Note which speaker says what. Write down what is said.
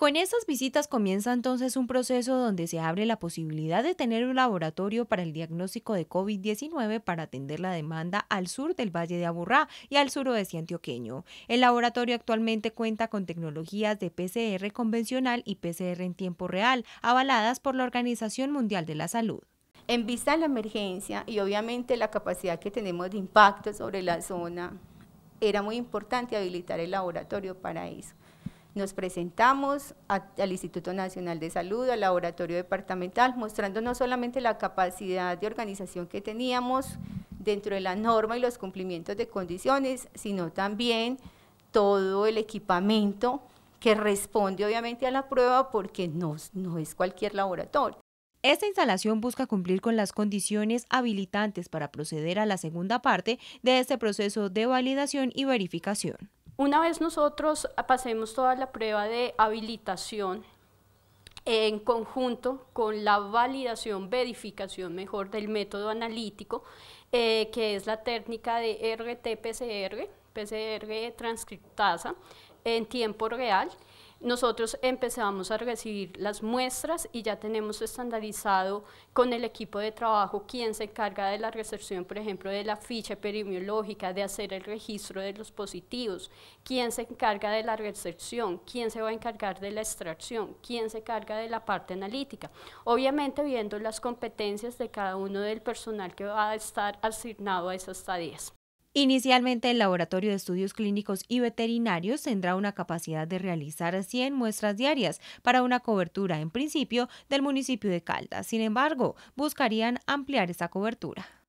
Speaker 1: Con estas visitas comienza entonces un proceso donde se abre la posibilidad de tener un laboratorio para el diagnóstico de COVID-19 para atender la demanda al sur del Valle de Aburrá y al suroeste antioqueño. El laboratorio actualmente cuenta con tecnologías de PCR
Speaker 2: convencional y PCR en tiempo real, avaladas por la Organización Mundial de la Salud. En vista de la emergencia y obviamente la capacidad que tenemos de impacto sobre la zona, era muy importante habilitar el laboratorio para eso. Nos presentamos al Instituto Nacional de Salud, al Laboratorio Departamental, mostrando no solamente la capacidad de organización que teníamos dentro de la norma y los cumplimientos de condiciones, sino también todo el equipamiento que responde obviamente a la prueba porque no es cualquier laboratorio. Esta instalación busca
Speaker 1: cumplir con las condiciones habilitantes para proceder a la segunda parte de este proceso de validación y verificación.
Speaker 3: Una vez nosotros pasemos toda la prueba de habilitación en conjunto con la validación, verificación mejor del método analítico, eh, que es la técnica de RT-PCR, PCR transcriptasa en tiempo real, nosotros empezamos a recibir las muestras y ya tenemos estandarizado con el equipo de trabajo quién se encarga de la recepción, por ejemplo, de la ficha epidemiológica, de hacer el registro de los positivos, quién se encarga de la recepción, quién se va a encargar de la extracción, quién se encarga de la parte analítica. Obviamente viendo las competencias de cada uno del personal que va a estar asignado a esas tareas. Inicialmente,
Speaker 1: el Laboratorio de Estudios Clínicos y Veterinarios tendrá una capacidad de realizar 100 muestras diarias para una cobertura, en principio, del municipio de Caldas. Sin embargo, buscarían ampliar esa cobertura.